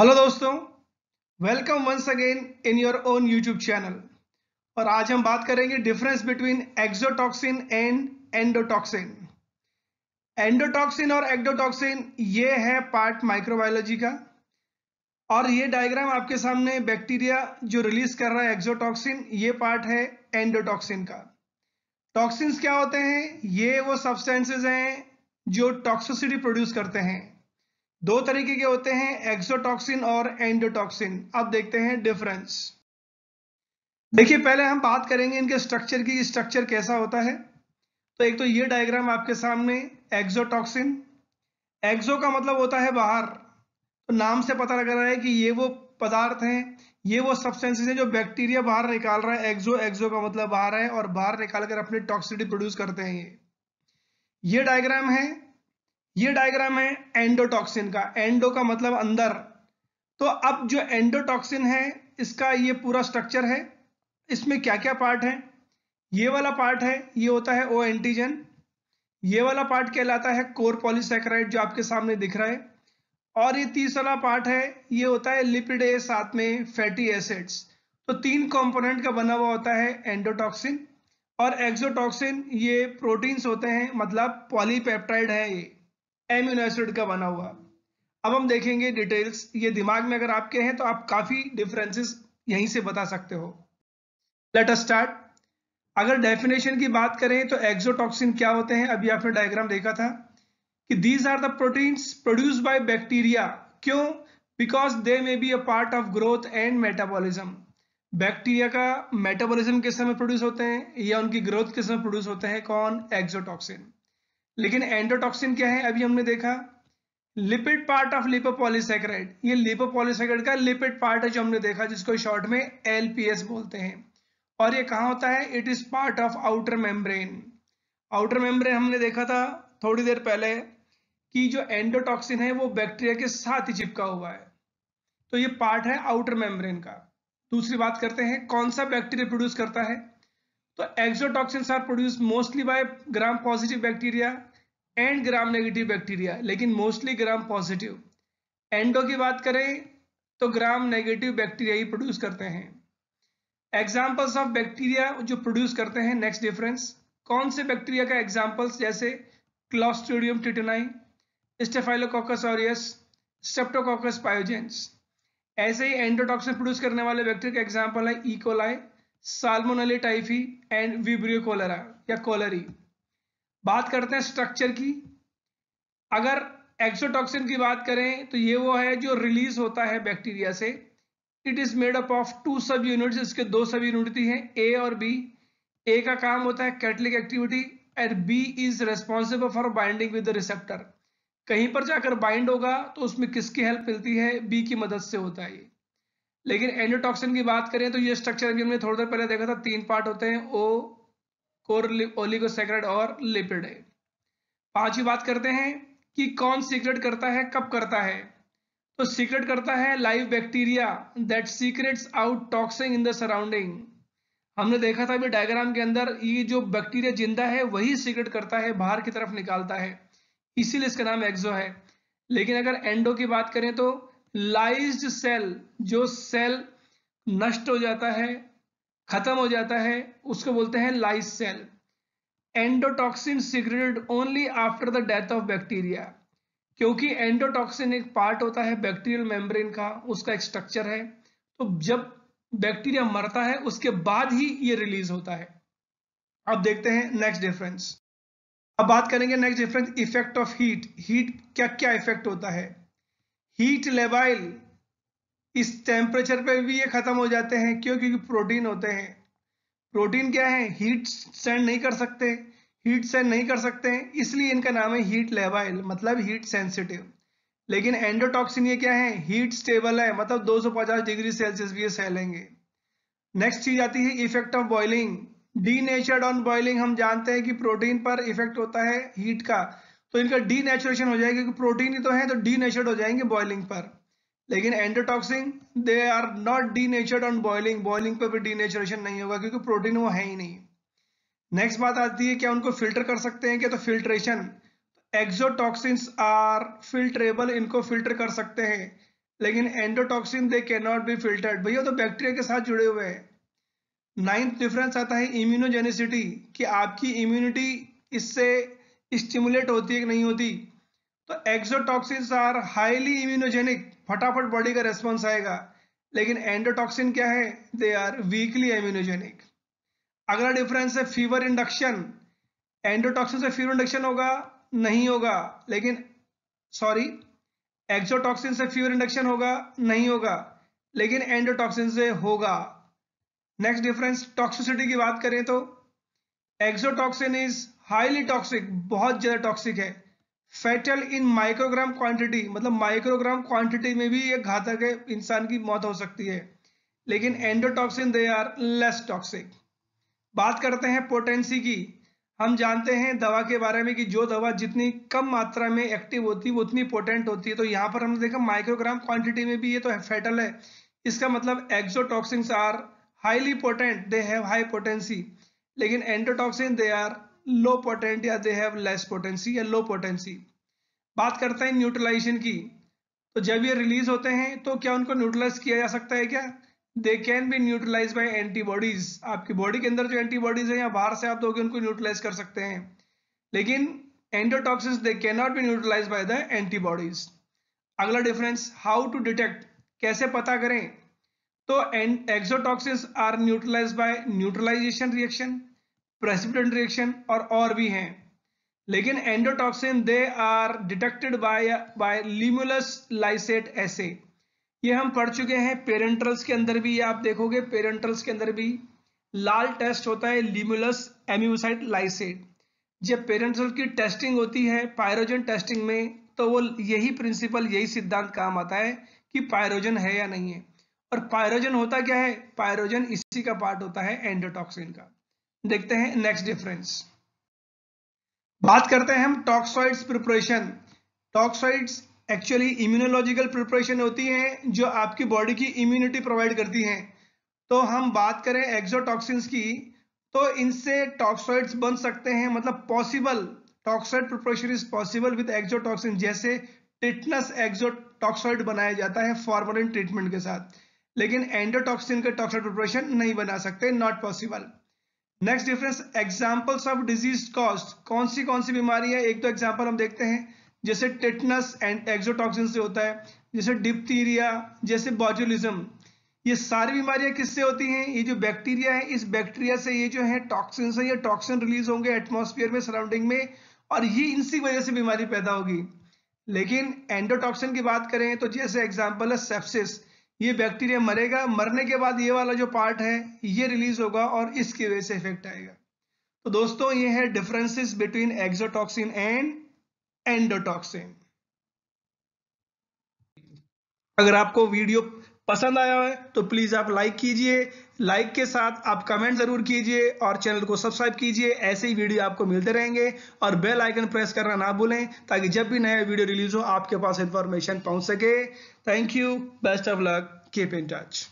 hello दोस्तों welcome once again in your own YouTube channel और आज हम बात करेंगे difference between exotoxin and endotoxin endotoxin और एक्डोटॉक्सिन ये है पार्ट माइक्रोबायोलॉजी का और ये डायग्राम आपके सामने बैक्टीरिया जो रिलीज कर रहा है एक्सोटॉक्सिन ये पार्ट है एंडोटॉक्सिन का टॉक्सिन क्या होते हैं ये वो सब्सटेंसेज हैं जो टॉक्सिसिटी प्रोड्यूस करते हैं दो तरीके के होते हैं एक्सोटॉक्सिन और एंडोटॉक्सिन अब देखते हैं डिफरेंस देखिए पहले हम बात करेंगे इनके स्ट्रक्चर की स्ट्रक्चर कैसा होता है तो एक तो ये डायग्राम आपके सामने एक्सोटॉक्सिन एक्सो का मतलब होता है बाहर तो नाम से पता लग रहा है कि ये वो पदार्थ हैं ये वो सब्सटेंसेस हैं जो बैक्टीरिया बाहर निकाल रहा है एक्सो एक्सो का मतलब बाहर है और बाहर निकाल कर अपनी टॉक्सिटी प्रोड्यूस करते हैं ये ये डायग्राम है ये डायग्राम है एंडोटॉक्सिन का एंडो का मतलब अंदर तो अब जो एंडोटॉक्सिन है इसका ये पूरा स्ट्रक्चर है इसमें क्या क्या पार्ट है ये वाला पार्ट है ये होता है ओ एंटीजन ये वाला पार्ट कहलाता है कोर पॉलीसेक्राइड जो आपके सामने दिख रहा है और ये तीसरा पार्ट है ये होता है लिपिड ए साथ में फैटी एसिड्स तो तीन कंपोनेंट का बना हुआ होता है एंडोटॉक्सिन और एक्सोटॉक्सिन ये प्रोटीन्स होते हैं मतलब पॉलीपेप्टाइड है ये एम्यूनो एसिड का बना हुआ अब हम देखेंगे डिटेल्स ये दिमाग में अगर आपके हैं तो आप काफी डिफरेंसेस यहीं से बता सकते हो लेट अस स्टार्ट अगर डेफिनेशन की बात करें तो एक्सोटॉक्सिन क्या होते हैं अभी आपने डायग्राम देखा था कि these are the proteins produce by bacteria क्यों because they may be a part of growth and metabolism bacteria का मेटाबॉलिज्म किस समय प्रोड्यूस होते हैं या उनकी ग्रोथ किस समय प्रोड्यूस होते हैं कौन एक्सोटॉक्सिन लेकिन एंडोटॉक्सिन क्या है अभी हमने देखा लिपिड पार्ट ऑफ लिपोपोलिसक्राइड ये लिपोपोलिसक्राइड का लिपिड पार्ट है जो हमने देखा जिसको शॉर्ट में एलपीएस बोलते हैं और ये कहा होता है it is part of outer membrane outer membrane हमने देखा था थोड़ी देर पहले कि जो एंडोटॉक्सिन है वो बैक्टीरिया के साथ ही चिपका हुआ है तो ये पार्ट है आउटर मेम्ब्रेन का दूसरी बात करते हैं कौन सा बैक्टीरिया प्रोड्यूस करता है तो exotoxin are produce mostly by gram positive bacteria and gram negative bacteria लेकिन मोस्टली ग्राम पॉजिटिव एंडो की बात करें तो ग्राम नेगेटिव बैक्टीरिया ही प्रोड्यूस करते हैं एग्जाम्पल्स ऑफ बैक्टीरिया जो प्रोड्यूस करते हैं नेक्स्ट डिफरेंस कौन से बैक्टीरिया का एग्जाम्पल्स जैसे Clostridium tetani Staphylococcus aureus Streptococcus pyogenes ऐसे ही एंडोटॉक्सिन प्रोड्यूस करने वाले बैक्टीरिया का एग्जाम्पल है E coli Salmonella typhi and Vibrio cholerae या कोलरी बात करते हैं स्ट्रक्चर की अगर एक्सोटॉक्सिन की बात करें तो ये वो है जो रिलीज होता है बैक्टीरिया से it is made up of two sub units इसके दो सब यूनिट हैं ए और बी ए का काम होता है catalytic activity and B is responsible for binding with receptor कहीं पर जाकर बाइंड होगा तो उसमें किसकी हेल्प मिलती है बी की मदद से होता है ये लेकिन एंडोटॉक्सिन की बात करें तो ये स्ट्रक्चर अभी हमने थोड़ी देर पहले देखा था तीन पार्ट होते हैं ओ ओलिगोसेक्रेट और लिपिड है पांचवी बात करते हैं कि कौन सीक्रेट करता है कब करता है तो सीक्रेट करता है live bacteria that secretes out toxins in the surrounding हमने देखा था अभी डायग्राम के अंदर ये जो बैक्टीरिया जिंदा है वही सीक्रेट करता है बाहर की तरफ निकालता है इसीलिए इसका नाम एक्सो है लेकिन अगर एंडो की बात करें तो लाइज्ड सेल जो सेल नष्ट हो जाता है खत्म हो जाता है उसको बोलते हैं lyse cell endotoxin secreted only after the death of bacteria क्योंकि एंडोटॉक्सिन एक पार्ट होता है बैक्टीरियल मेम्ब्रेन का उसका एक स्ट्रक्चर है तो जब बैक्टीरिया मरता है उसके बाद ही ये रिलीज होता है अब देखते हैं नेक्स्ट डिफरेंस अब बात करेंगे next difference effect of heat heat क्या क्या इफेक्ट होता है हीट लेबाइल इस टेम्परेचर पे भी ये खत्म हो जाते हैं क्यों क्योंकि प्रोटीन होते हैं प्रोटीन क्या है हीट सेंड नहीं कर सकते हीट सेंड नहीं कर सकते हैं इसलिए इनका नाम है हीट लेवाइल मतलब हीट सेंसिटिव लेकिन एंडोटॉक्सिन ये क्या है हीट स्टेबल है मतलब 250 डिग्री सेल्सियस भी ये सहलेंगे नेक्स्ट चीज आती है effect of boiling denatured on boiling हम जानते हैं कि प्रोटीन पर इफेक्ट होता है हीट का तो इनका डी नेचुरेशन हो जाएगा क्योंकि प्रोटीन ही तो है तो डी नेचर्ड हो जाएंगे बॉइलिंग पर लेकिन endotoxin they are not nature on boiling boiling पर भी डीनेचरेशन नहीं होगा क्योंकि प्रोटीन वो है ही नहीं नेक्स्ट बात आती है क्या उनको फिल्टर कर सकते हैं क्या तो फिल्ट्रेशन एक्सोटॉक्सिन आर फिल्टरेबल इनको फिल्टर कर सकते हैं लेकिन endotoxin they can not be filtered भैया तो बैक्टीरिया के साथ जुड़े हुए हैं नाइन्थ डिफरेंस आता है इम्यूनोजेनिसिटी कि आपकी इम्यूनिटी इससे स्टिमुलेट होती है कि नहीं होती तो एक्सोटॉक्सिन्स आर हाईली इम्यूनोजेनिक फटाफट बॉडी का रेस्पॉन्स आएगा लेकिन एंडोटॉक्सिन क्या है दे आर वीकली इम्यूनोजेनिक अगला डिफरेंस है फीवर इंडक्शन एंडोटॉक्सिन से फीवर इंडक्शन होगा नहीं होगा लेकिन सॉरी एक्सोटॉक्सिन से फीवर इंडक्शन होगा नहीं होगा लेकिन एंडोटॉक्सिन से होगा नेक्स्ट डिफरेंस टॉक्सिसिटी की बात करें तो एक्सोटॉक्सिन इज हाईली टॉक्सिक बहुत ज्यादा टॉक्सिक है फैटल इन माइक्रोग्राम क्वांटिटी मतलब माइक्रोग्राम क्वांटिटी में भी ये घातक है इंसान की मौत हो सकती है लेकिन endotoxin they are less toxic बात करते हैं पोटेंसी की हम जानते हैं दवा के बारे में कि जो दवा जितनी कम मात्रा में एक्टिव होती है उतनी पोटेंट होती है तो यहाँ पर हमने देखा माइक्रोग्राम क्वांटिटी में भी ये तो फैटल है इसका मतलब exotoxin are highly potent they have high potency लेकिन endotoxin they are low potent या दे हैव लेस पोटेंसी या लो पोटेंसी बात करते हैं न्यूट्रलाइजेशन की तो जब ये रिलीज होते हैं तो क्या उनको न्यूट्रलाइज किया जा सकता है क्या they can be neutralize by antibodies आपकी बॉडी के अंदर जो एंटीबॉडीज है या बाहर से आप दोगे उनको न्यूट्रलाइज कर सकते हैं लेकिन endotoxins they can not be neutralize by the antibodies अगला डिफरेंस हाउ टू डिटेक्ट कैसे पता करें तो exotoxins are neutralize by neutralization reaction precipitant reaction और और भी हैं लेकिन endotoxin they are detected by by Limulus lysate ऐसे ये हम पढ़ चुके हैं पेरेंट्रल्स के अंदर भी आप देखोगे पेरेंट्रल्स के अंदर भी लाल टेस्ट होता है लिमुलस एम्यूसाइट लाइसेट जब पेरेंट्रल की टेस्टिंग होती है पायरोजन टेस्टिंग में तो वो यही प्रिंसिपल यही सिद्धांत काम आता है कि पायरोजन है या नहीं है और पायरोजन होता क्या है पायरोजन इसी का पार्ट होता है एंडोटॉक्सिन का देखते हैं नेक्स्ट डिफरेंस बात करते हैं हम toxoids preparation toxoids actually immunological preparation होती है जो आपकी बॉडी की इम्यूनिटी प्रोवाइड करती हैं तो हम बात करें एक्जोटॉक्सिन्स की तो इनसे टॉक्सॉइड्स बन सकते हैं मतलब possible toxoid preparation is possible with exotoxin जैसे टिटनस एक्सोटॉक्सॉइड बनाया जाता है फॉर्मोलिन ट्रीटमेंट के साथ लेकिन एंडोटॉक्सिन का टॉक्सॉइड प्रिपरेशन नहीं बना सकते not possible next difference examples of disease cost कौन सी कौन सी बीमारी है एक तो एग्जाम्पल हम देखते हैं जैसे टेटनस एंड एक्सोटॉक्सिन से होता है जैसे डिप्थीरिया जैसे बॉजुलिज्म ये सारी बीमारियां किससे होती हैं ये जो बैक्टीरिया है इस बैक्टीरिया से ये जो है टॉक्सिन से ये टॉक्सिन रिलीज होंगे एटमोसफियर में सराउंडिंग में और ये इनसी वजह से बीमारी पैदा होगी लेकिन एंडोटॉक्सिन की बात करें तो जैसे एग्जाम्पल है सेप्सिस ये बैक्टीरिया मरेगा मरने के बाद ये वाला जो पार्ट है ये रिलीज होगा और इसकी वजह से इफेक्ट आएगा तो दोस्तों ये है differences between exotoxin and endotoxin अगर आपको वीडियो पसंद आया है तो प्लीज़ आप लाइक कीजिए लाइक के साथ आप कमेंट ज़रूर कीजिए और चैनल को सब्सक्राइब कीजिए ऐसे ही वीडियो आपको मिलते रहेंगे और बेल आइकन प्रेस करना ना भूलें ताकि जब भी नया वीडियो रिलीज हो आपके पास इंफॉर्मेशन पहुंच सके thank you best of luck keep in touch